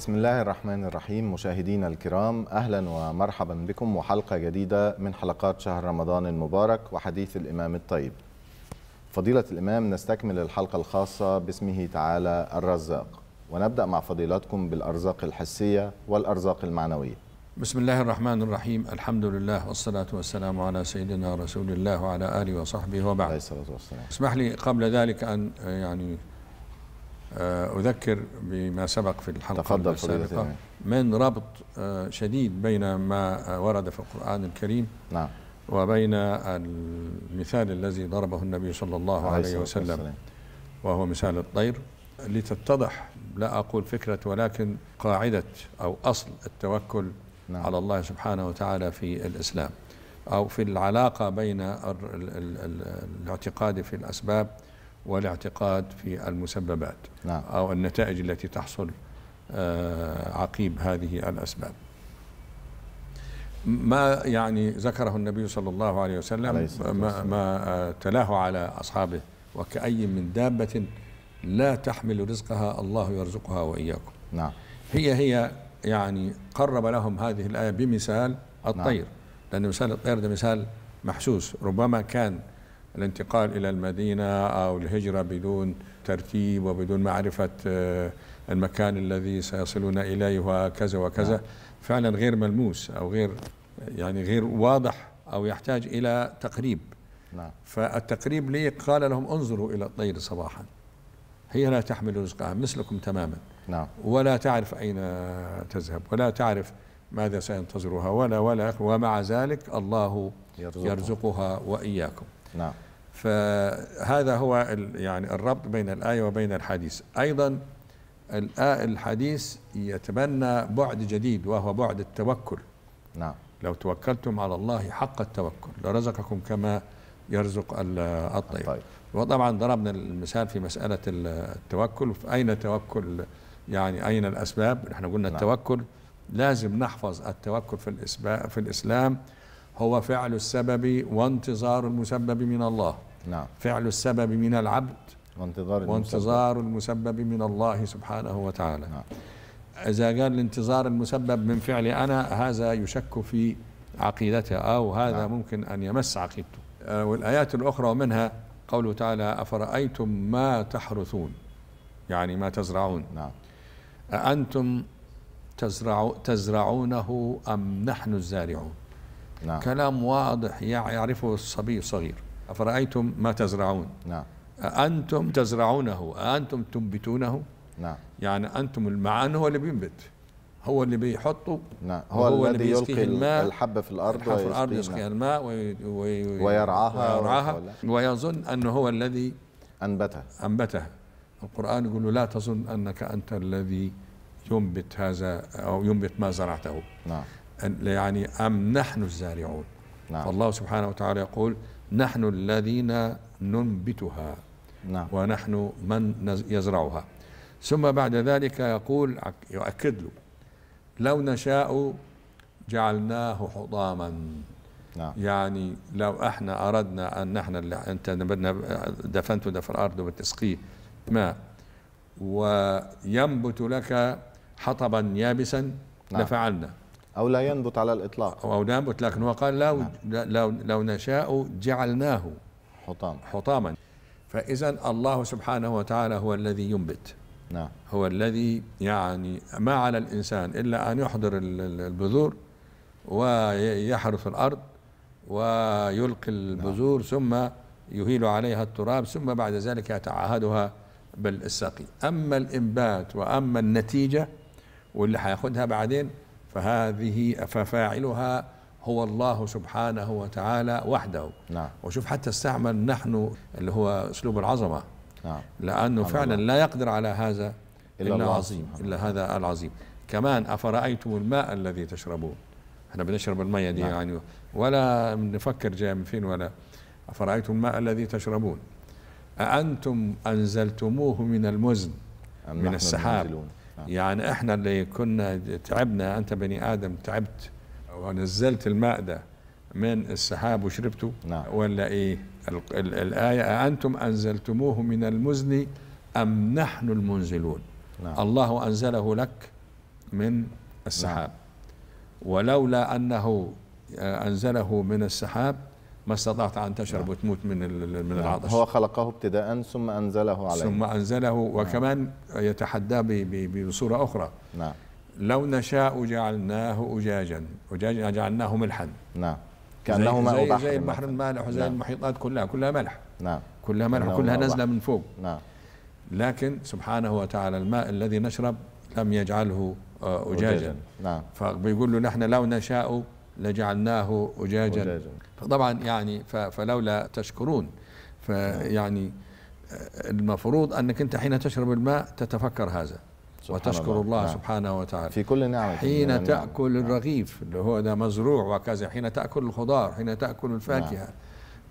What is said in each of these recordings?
بسم الله الرحمن الرحيم مشاهدينا الكرام اهلا ومرحبا بكم وحلقه جديده من حلقات شهر رمضان المبارك وحديث الامام الطيب. فضيله الامام نستكمل الحلقه الخاصه باسمه تعالى الرزاق ونبدا مع فضيلتكم بالارزاق الحسيه والارزاق المعنويه. بسم الله الرحمن الرحيم الحمد لله والصلاة والسلام على سيدنا رسول الله وعلى آله وصحبه وبعد عليه الصلاة والسلام اسمح لي قبل ذلك أن يعني آه، أذكر بما سبق في الحلقة السابقة من ربط آه، شديد بين ما آه، ورد في القرآن الكريم نعم وبين المثال الذي ضربه النبي صلى الله عليه وسلم وهو مثال الطير لتتضح لا أقول فكرة ولكن قاعدة أو أصل التوكل نعم. على الله سبحانه وتعالى في الإسلام أو في العلاقة بين الاعتقاد في الأسباب والاعتقاد في المسببات نعم. أو النتائج التي تحصل آه، عقيب هذه الأسباب ما يعني ذكره النبي صلى الله عليه وسلم ما, ما آه، تلاه على أصحابه وكأي من دابة لا تحمل رزقها الله يرزقها وإياكم نعم هي هي يعني قرب لهم هذه الآية بمثال نعم. الطير نعم. لأن مثال الطير ده مثال محسوس ربما كان الانتقال إلى المدينة أو الهجرة بدون ترتيب وبدون معرفة آه، المكان الذي سيصلون إليه وكذا وكذا نعم. فعلا غير ملموس أو غير يعني غير واضح أو يحتاج إلى تقريب نعم. فالتقريب ليه قال لهم انظروا إلى الطير صباحا هي لا تحمل رزقها مثلكم تماما نعم. ولا تعرف أين تذهب ولا تعرف ماذا سينتظرها ولا ولا ومع ذلك الله يرزقها, يرزقها وإياكم نعم فهذا هو يعني الربط بين الآية وبين الحديث أيضا آه، الحديث يتبنى بعد جديد وهو بعد التوكل نعم لو توكلتم على الله حق التوكل لرزقكم كما يرزق الطيب, الطيب. وطبعا ضربنا المثال في مسألة التوكل أين توكل يعني أين الأسباب احنا قلنا نعم. التوكل لازم نحفظ التوكل في, في الإسلام هو فعل السبب وانتظار المسبب من الله نعم فعل السبب من العبد وانتظار وانتظار المسبب من الله سبحانه وتعالى نعم. إذا قال الانتظار المسبب من فعل أنا هذا يشك في عقيدته أو هذا نعم. ممكن أن يمس عقيدته آه، والآيات الأخرى منها قوله تعالى أفرأيتم ما تحرثون يعني ما تزرعون نعم أأنتم تزرع تزرعونه أم نحن الزارعون نعم. كلام واضح يعرفه الصبي الصغير أفرأيتم ما تزرعون نعم. أنتم تزرعونه أنتم تنبتونه نعم. يعني أنتم مع أنه هو اللي بينبت هو اللي بيحطه نعم. هو, هو الذي يلقي الماء الحبة في الأرض الحبة في الأرض يسقي نعم. الماء وي... وي... ويرعاها, ويرعاها ويظن أنه هو الذي أنبتها أنبتها القرآن يقول لا تظن أنك أنت الذي ينبت هذا أو ينبت ما زرعته نعم يعني أم نحن الزارعون نعم. الله سبحانه وتعالى يقول نحن الذين ننبتها نعم. ونحن من يزرعها ثم بعد ذلك يقول يؤكد له لو نشاء جعلناه حطاما نعم. يعني لو احنا اردنا ان نحن اللي انت دفنت ده في الارض وتسقيه ماء وينبت لك حطبا يابسا نعم. لفعلنا أو لا ينبت على الإطلاق أو لا ينبت لكن هو قال لو, نعم. لو, لو نشاء جعلناه حطام حطاما فإذا الله سبحانه وتعالى هو الذي ينبت نعم هو الذي يعني ما على الإنسان إلا أن يحضر البذور ويحرث الأرض ويلقي نعم. البذور نعم. ثم يهيل عليها التراب ثم بعد ذلك يتعهدها بالسقي أما الإنبات وأما النتيجة واللي هياخدها بعدين فهذه ففاعلها هو الله سبحانه وتعالى وحده نعم. وشوف حتى استعمل نحن اللي هو اسلوب العظمه نعم. لانه فعلا فعلا لا يقدر على هذا الا العظيم الا هذا العظيم كمان افرايتم الماء الذي تشربون احنا بنشرب الميه دي يعني نعم. يعني ولا نفكر جايه من فين ولا افرايتم الماء الذي تشربون اانتم انزلتموه من المزن من السحاب نعم. يعني احنا اللي كنا تعبنا انت بني ادم تعبت ونزلت الماء ده من السحاب وشربته نعم. ولا ايه الايه انتم انزلتموه من المزن ام نحن المنزلون نعم. الله انزله لك من السحاب نعم. ولولا انه آه، انزله من السحاب ما استطعت أن تشرب نعم. وتموت من من نعم. العطش هو خلقه ابتداء ثم أنزله عليه ثم أنزله نعم. وكمان نعم. يتحدى بصورة أخرى نعم لو نشاء جعلناه أجاجا أجاجا جعلناه ملحا نعم كأنه ماء زي, بحر زي البحر المالح وزي نعم. المحيطات كلها كلها ملح نعم كلها ملح كلها نزلة من فوق نعم لكن سبحانه وتعالى الماء الذي نشرب لم يجعله آه، أجاجا, أجاجا. نعم فبيقول له نحن لو نشاء لجعلناه أجاجا, أجاجا. طبعا يعني فلولا تشكرون فيعني نعم. المفروض انك انت حين تشرب الماء تتفكر هذا وتشكر الله, الله نعم. سبحانه وتعالى في كل نعمة حين نعم. تأكل نعم. الرغيف اللي هو ده مزروع وكذا حين تأكل الخضار حين تأكل الفاكهة نعم.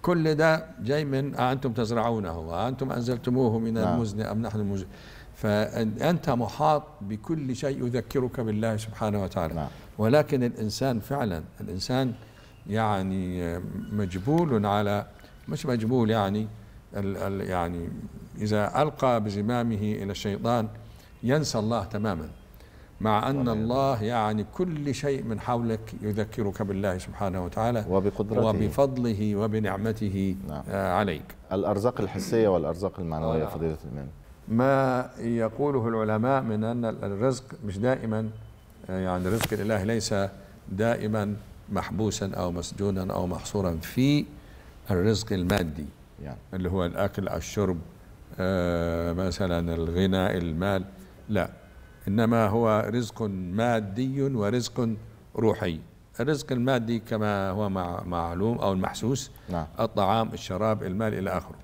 كل ده جاي من آه، أنتم تزرعونه وأنتم آه، أنزلتموه من نعم. المزن أم نحن المزن فأنت محاط بكل شيء يذكرك بالله سبحانه وتعالى نعم. ولكن الإنسان فعلا الإنسان يعني مجبول على مش مجبول يعني ال ال يعني إذا ألقى بزمامه إلى الشيطان ينسى الله تماما مع أن الله يعني كل شيء من حولك يذكرك بالله سبحانه وتعالى وبقدرته وبفضله وبنعمته نعم. آه، عليك الأرزاق الحسية والأرزاق المعنوية نعم. فضيلة الإمام ما يقوله العلماء من أن الرزق مش دائما آه، يعني رزق الإله ليس دائما محبوسا أو مسجونا أو محصورا في الرزق المادي يعني اللي هو الأكل الشرب آه مثلا الغنى المال لا إنما هو رزق مادي ورزق روحي الرزق المادي كما هو معلوم أو المحسوس نعم. الطعام الشراب المال إلى آخره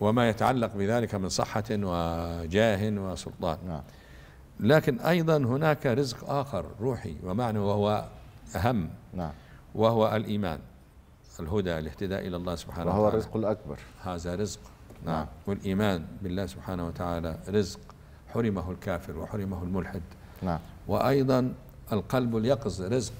وما يتعلق بذلك من صحة وجاه وسلطان نعم. لكن أيضا هناك رزق آخر روحي ومعنى وهو أهم نعم وهو الإيمان الهدى الاهتداء إلى الله سبحانه وهو وتعالى وهو الرزق الأكبر هذا رزق نعم, نعم. والإيمان بالله سبحانه وتعالى رزق حرمه الكافر وحرمه الملحد نعم وأيضا القلب اليقظ رزق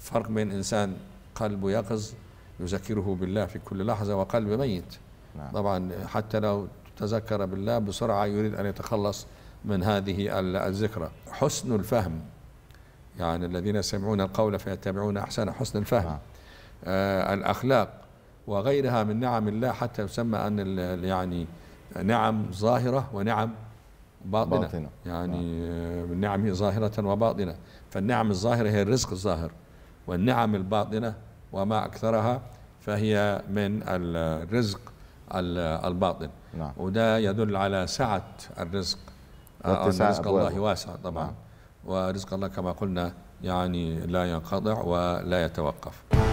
فرق بين إنسان قلبه يقظ يذكره بالله في كل لحظة وقلب ميت نعم. طبعا حتى لو تذكر بالله بسرعة يريد أن يتخلص من هذه الذكرى حسن الفهم يعني الذين يسمعون القول فيتبعون أحسن حسن الفهم نعم. آه الأخلاق وغيرها من نعم الله حتى يسمى أن يعني نعم ظاهرة ونعم باطنة, باطنة. يعني نعم. آه. من نعمه ظاهرة وباطنة فالنعم الظاهرة هي الرزق الظاهر والنعم الباطنة وما أكثرها فهي من الرزق الباطن نعم. وده يدل على سعة الرزق آه، الرزق الله واسع طبعا نعم. ورزق الله كما قلنا يعني لا ينقطع ولا يتوقف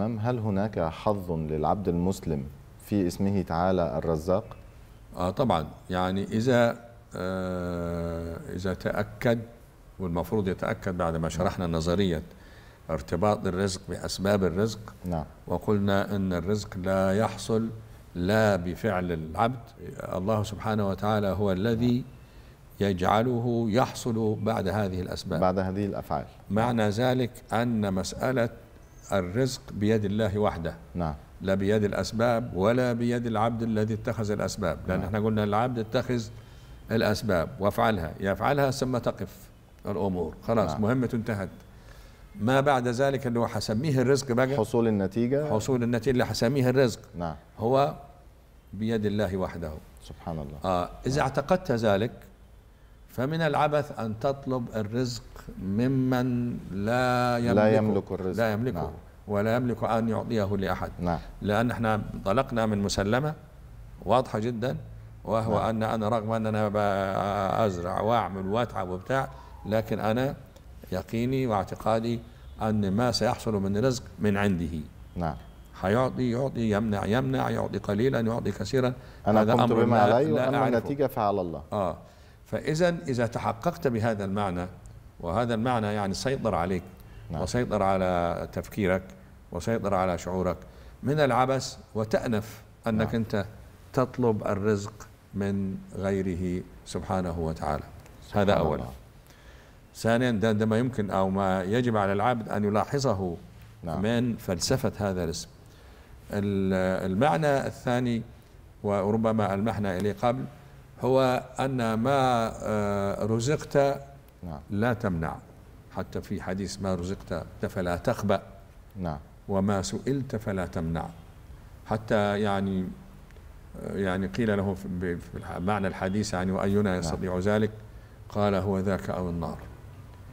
تمام هل هناك حظ للعبد المسلم في اسمه تعالى الرزاق آه طبعا يعني إذا آه إذا تأكد والمفروض يتأكد بعد ما شرحنا نظرية ارتباط الرزق بأسباب الرزق نعم. وقلنا أن الرزق لا يحصل لا بفعل العبد الله سبحانه وتعالى هو الذي يجعله يحصل بعد هذه الأسباب بعد هذه الأفعال معنى ذلك أن مسألة الرزق بيد الله وحده نعم لا بيد الأسباب ولا بيد العبد الذي اتخذ الأسباب لأن نعم. احنا قلنا العبد اتخذ الأسباب وافعلها يفعلها ثم تقف الأمور خلاص نعم. مهمة انتهت ما بعد ذلك اللي هو حسميه الرزق بقى حصول النتيجة حصول النتيجة اللي حسميه الرزق نعم هو بيد الله وحده سبحان الله آه إذا نعم. اعتقدت ذلك فمن العبث أن تطلب الرزق ممن لا يملك لا يملك الرزق لا يملكه نعم. ولا يملك أن يعطيه لأحد نعم. لأن احنا طلقنا من مسلمة واضحة جدا وهو نعم. أن أنا رغم أن أنا أزرع وأعمل وأتعب وبتاع لكن أنا يقيني واعتقادي أن ما سيحصل من رزق من عنده نعم هيعطي يعطي يمنع يمنع يعطي قليلا يعطي كثيرا أنا قمت بما علي وأما النتيجة فعلى الله آه فإذا إذا تحققت بهذا المعنى وهذا المعنى يعني سيطر عليك نعم. وسيطر على تفكيرك وسيطر على شعورك من العبث وتأنف أنك نعم. أنت تطلب الرزق من غيره سبحانه وتعالى سبحانه هذا أولا ثانيا ده, ما يمكن أو ما يجب على العبد أن يلاحظه نعم. من فلسفة هذا الاسم المعنى الثاني وربما ألمحنا إليه قبل هو أن ما آه، رزقت نعم. لا تمنع حتى في حديث ما رزقت فلا تخبأ نعم وما سئلت فلا تمنع حتى يعني آه، يعني قيل له في معنى الحديث يعني وأينا نعم. يستطيع ذلك قال هو ذاك أو النار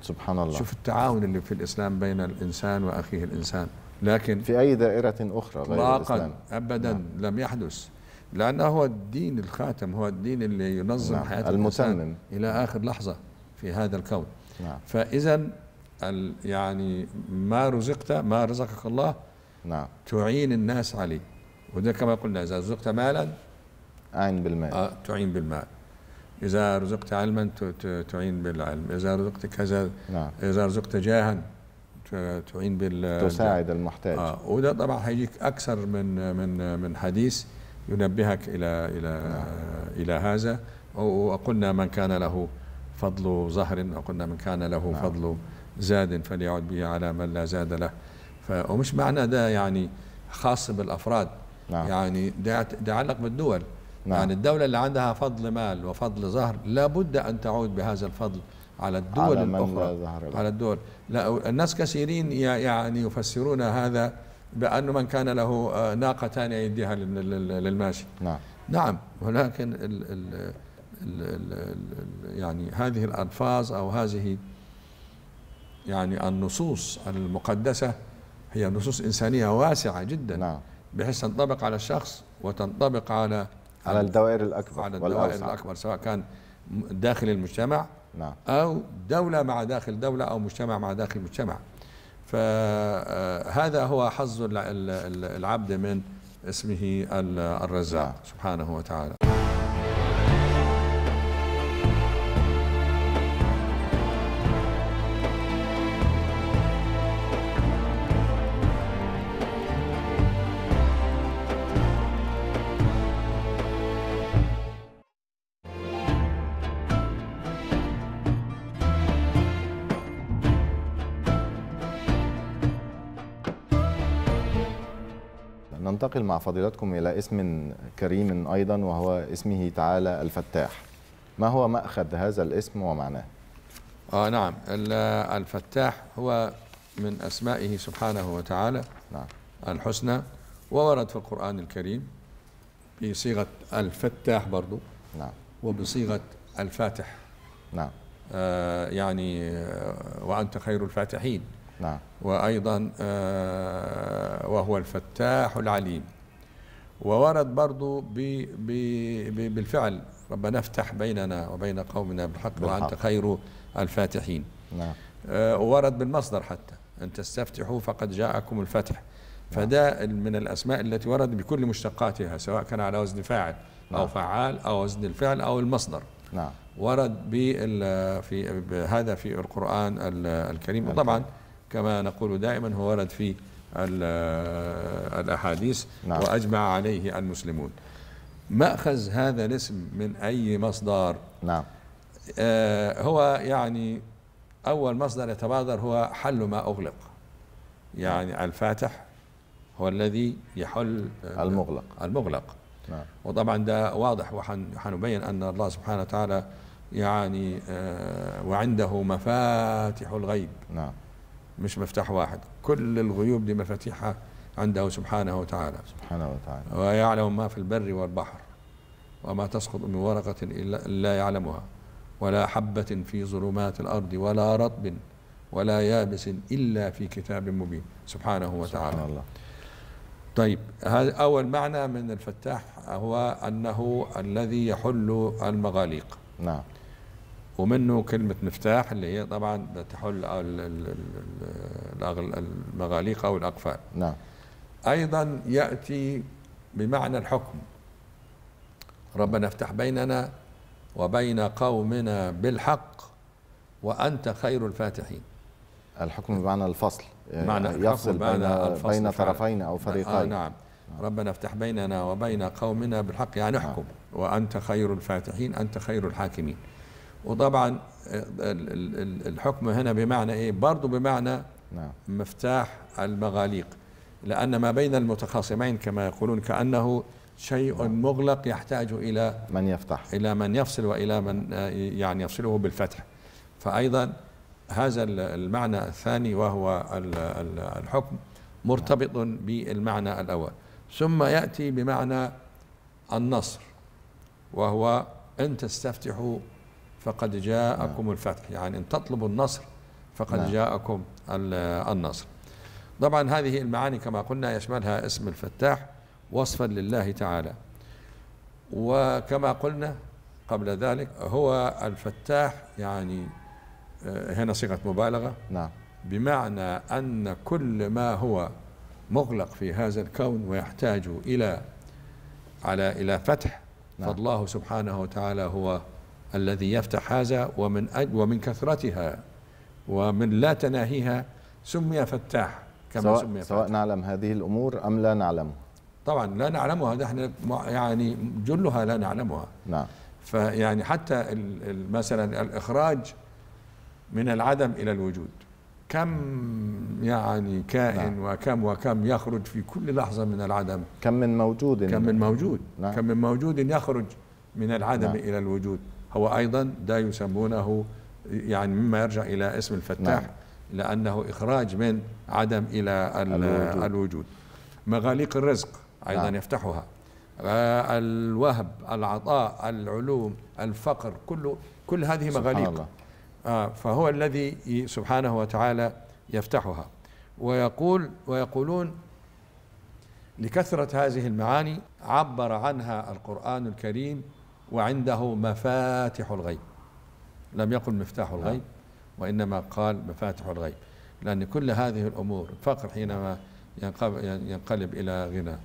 سبحان الله شوف التعاون اللي في الإسلام بين الإنسان وأخيه الإنسان لكن في أي دائرة أخرى غير الإسلام أبدا نعم. لم يحدث لأنه هو الدين الخاتم هو الدين اللي ينظم نعم، حياة المتمم إلى آخر لحظة في هذا الكون نعم. فإذا يعني ما رزقت ما رزقك الله نعم تعين الناس عليه وده كما قلنا إذا رزقت مالا أعين بالمال آه تعين بالمال إذا رزقت علما تعين بالعلم إذا رزقت كذا نعم. إذا رزقت جاها تعين بال تساعد المحتاج آه وده طبعا هيجيك أكثر من من من حديث ينبهك إلى إلى إلى هذا وقلنا من كان له فضل ظهر وقلنا من كان له نعم. فضل زاد فليعد به على من لا زاد له ومش معنى ده يعني خاص بالأفراد نعم. يعني ده يعلق بالدول نعم. يعني الدولة اللي عندها فضل مال وفضل ظهر لابد أن تعود بهذا الفضل على الدول على الأخرى على الدول لا الناس كثيرين يعني يفسرون هذا بأنه من كان له آه، ناقة ثانية يديها للماشي نعم نعم ولكن الـ الـ الـ الـ الـ يعني هذه الألفاظ أو هذه يعني النصوص المقدسة هي نصوص إنسانية واسعة جدا نعم بحيث تنطبق على الشخص وتنطبق على على الدوائر الأكبر على الدوائر والأوسع. الأكبر سواء كان داخل المجتمع نعم. أو دولة مع داخل دولة أو مجتمع مع داخل مجتمع فهذا هو حظ العبد من اسمه الرزاق سبحانه وتعالى ننتقل مع فضيلتكم إلى اسم كريم أيضا وهو اسمه تعالى الفتاح ما هو مأخذ هذا الاسم ومعناه؟ آه نعم الفتاح هو من أسمائه سبحانه وتعالى نعم. الحسنى وورد في القرآن الكريم بصيغة الفتاح برضو نعم. وبصيغة الفاتح نعم آه يعني آه، وأنت خير الفاتحين نعم وأيضا آه، وهو الفتاح العليم وورد برضو بي بي بي بالفعل ربنا افتح بيننا وبين قومنا بالحق, بالحق. وأنت خير الفاتحين نعم وورد آه، بالمصدر حتى أن تستفتحوا فقد جاءكم الفتح نعم. فده من الأسماء التي ورد بكل مشتقاتها سواء كان على وزن فاعل أو نعم. فعال أو وزن الفعل أو المصدر نعم ورد في هذا في القرآن الكريم وطبعا كما نقول دائما هو ورد في الأحاديث نعم. وأجمع عليه المسلمون مأخذ هذا الاسم من أي مصدر نعم آه هو يعني أول مصدر يتبادر هو حل ما أغلق يعني نعم. الفاتح هو الذي يحل آه، المغلق المغلق نعم. وطبعا ده واضح وحنبين أن الله سبحانه وتعالى يعني آه وعنده مفاتح الغيب نعم مش مفتاح واحد كل الغيوب دي مفاتيحها عنده سبحانه وتعالى سبحانه وتعالى ويعلم ما في البر والبحر وما تسقط من ورقة إلا يعلمها ولا حبة في ظلمات الأرض ولا رطب ولا يابس إلا في كتاب مبين سبحانه وتعالى سبحان الله طيب هذا أول معنى من الفتاح هو أنه الذي يحل المغاليق نعم ومنه كلمة مفتاح اللي هي طبعا تحل المغاليق أو الأقفال نعم أيضا يأتي بمعنى الحكم ربنا افتح بيننا وبين قومنا بالحق وأنت خير الفاتحين الحكم بمعنى الفصل معنى يفصل بين, الفصل بين طرفين أو نعم، فريقين آه نعم ربنا افتح بيننا وبين قومنا بالحق يعني نعم. احكم وأنت خير الفاتحين أنت خير الحاكمين وطبعا الحكم هنا بمعنى ايه برضه بمعنى نعم. مفتاح المغاليق لأن ما بين المتخاصمين كما يقولون كأنه شيء نعم. مغلق يحتاج إلى من يفتح إلى من يفصل وإلى من يعني يفصله بالفتح فأيضا هذا المعنى الثاني وهو الحكم مرتبط نعم. بالمعنى الأول ثم يأتي بمعنى النصر وهو أن تستفتحوا فقد جاءكم نعم. الفتح يعني إن تطلبوا النصر فقد نعم. جاءكم النصر طبعا هذه المعاني كما قلنا يشملها اسم الفتاح وصفا لله تعالى وكما قلنا قبل ذلك هو الفتاح يعني آه، هنا صيغة مبالغة نعم بمعنى أن كل ما هو مغلق في هذا الكون ويحتاج إلى على إلى فتح نعم. فالله سبحانه وتعالى هو الذي يفتح هذا ومن أجل ومن كثرتها ومن لا تناهيها سمي فتاح كما سواء سمي فتاح. سواء نعلم هذه الامور ام لا نعلمها طبعا لا نعلمها نحن يعني جلها لا نعلمها نعم فيعني حتى مثلا الاخراج من العدم الى الوجود كم يعني كائن نعم. وكم وكم يخرج في كل لحظه من العدم كم من موجود كم من موجود نعم. كم من موجود يخرج من العدم نعم. الى الوجود هو أيضا ده يسمونه يعني مما يرجع إلى اسم الفتاح نعم. لأنه إخراج من عدم إلى الوجود, الوجود. مغاليق الرزق أيضا نعم. يفتحها آه، الوهب العطاء العلوم الفقر كله كل هذه سبحان مغاليق الله. آه فهو الذي سبحانه وتعالى يفتحها ويقول ويقولون لكثرة هذه المعاني عبر عنها القرآن الكريم وعنده مفاتح الغيب لم يقل مفتاح نعم. الغيب وإنما قال مفاتح الغيب لأن كل هذه الأمور الفقر حينما ينقلب إلى غنى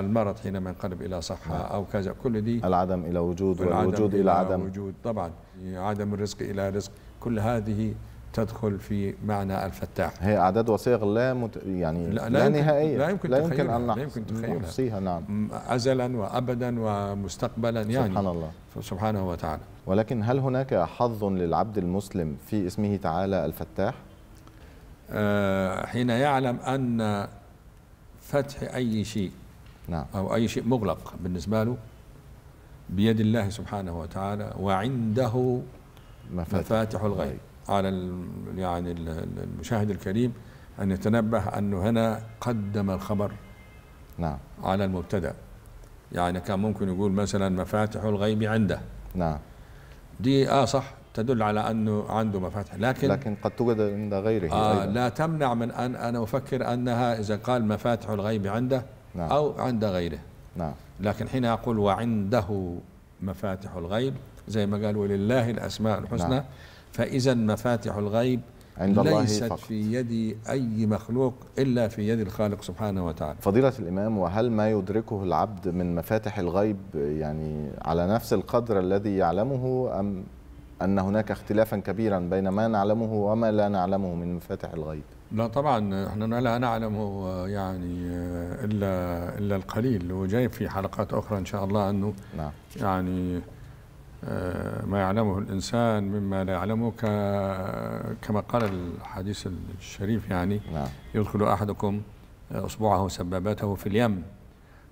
المرض حينما ينقلب إلى صحة نعم. أو كذا كل دي العدم إلى وجود والوجود إلى عدم وجود طبعا عدم الرزق إلى رزق كل هذه تدخل في معنى الفتاح هي اعداد وصيغ لا مت... يعني لا, لا, لا نهائيه لا يمكن لا يمكن ان لا يمكن تخيلها نحصيها نعم ازلا وابدا ومستقبلا يعني سبحان الله سبحانه وتعالى ولكن هل هناك حظ للعبد المسلم في اسمه تعالى الفتاح؟ أه حين يعلم ان فتح اي شيء نعم او اي شيء مغلق بالنسبه له بيد الله سبحانه وتعالى وعنده مفاتح, مفاتح الغيب على يعني المشاهد الكريم أن يتنبه أنه هنا قدم الخبر نعم على المبتدأ يعني كان ممكن يقول مثلا مفاتح الغيب عنده نعم دي آه صح تدل على أنه عنده مفاتح لكن لكن قد توجد عند غيره آه لا تمنع من أن أنا أفكر أنها إذا قال مفاتح الغيب عنده نعم أو عند غيره نعم لكن حين أقول وعنده مفاتح الغيب زي ما قال ولله الأسماء الحسنى نعم فإذا مفاتح الغيب عند الله ليست فقط. في يد أي مخلوق إلا في يد الخالق سبحانه وتعالى فضيلة الإمام وهل ما يدركه العبد من مفاتح الغيب يعني على نفس القدر الذي يعلمه أم أن هناك اختلافا كبيرا بين ما نعلمه وما لا نعلمه من مفاتح الغيب لا طبعا احنا لا نعلمه يعني الا الا القليل وجاي في حلقات اخرى ان شاء الله انه نعم. يعني آه، ما يعلمه الإنسان مما لا يعلمه كما قال الحديث الشريف يعني نعم. يدخل أحدكم آه، أصبعه سبابته في اليم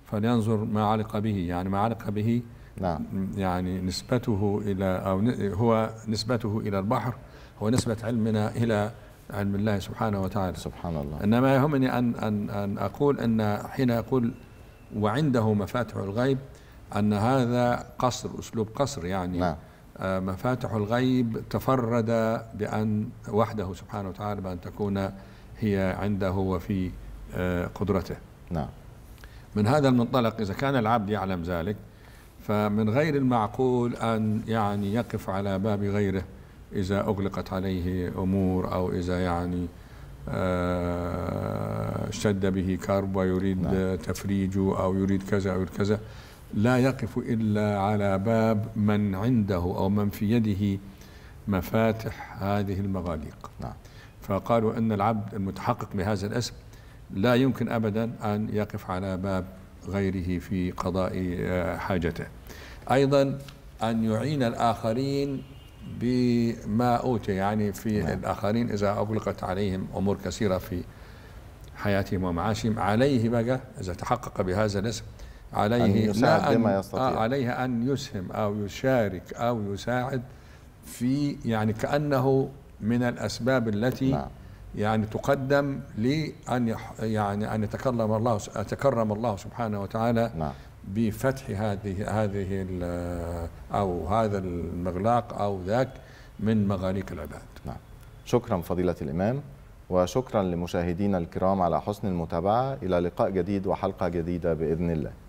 فلينظر ما علق به يعني ما علق به نعم. يعني نسبته إلى أو هو نسبته إلى البحر هو نسبة علمنا إلى علم الله سبحانه وتعالى سبحان الله إنما يهمني أن, أن, أن أقول أن حين يقول وعنده مفاتح الغيب أن هذا قصر أسلوب قصر يعني نعم. آه، مفاتح الغيب تفرد بأن وحده سبحانه وتعالى بأن تكون هي عنده وفي آه، قدرته نعم من هذا المنطلق إذا كان العبد يعلم ذلك فمن غير المعقول أن يعني يقف على باب غيره إذا أغلقت عليه أمور أو إذا يعني اشتد آه، به كرب ويريد نعم. تفريجه أو يريد كذا أو يريد كذا لا يقف إلا على باب من عنده أو من في يده مفاتح هذه المغاليق نعم. فقالوا أن العبد المتحقق بهذا الاسم لا يمكن أبدا أن يقف على باب غيره في قضاء آه، حاجته أيضا أن يعين الآخرين بما أوتي يعني في نعم. الآخرين إذا أغلقت عليهم أمور كثيرة في حياتهم ومعاشهم عليه بقى إذا تحقق بهذا الاسم عليه أن يساعد أن بما آه، يستطيع. آه عليه أن يسهم أو يشارك أو يساعد في يعني كأنه من الأسباب التي نعم. يعني تقدم لأن يعني أن يتكرم الله تكرم الله سبحانه وتعالى نعم. بفتح هذه هذه أو هذا المغلاق أو ذاك من مغاليق العباد نعم شكرا فضيلة الإمام وشكرا لمشاهدينا الكرام على حسن المتابعة إلى لقاء جديد وحلقة جديدة بإذن الله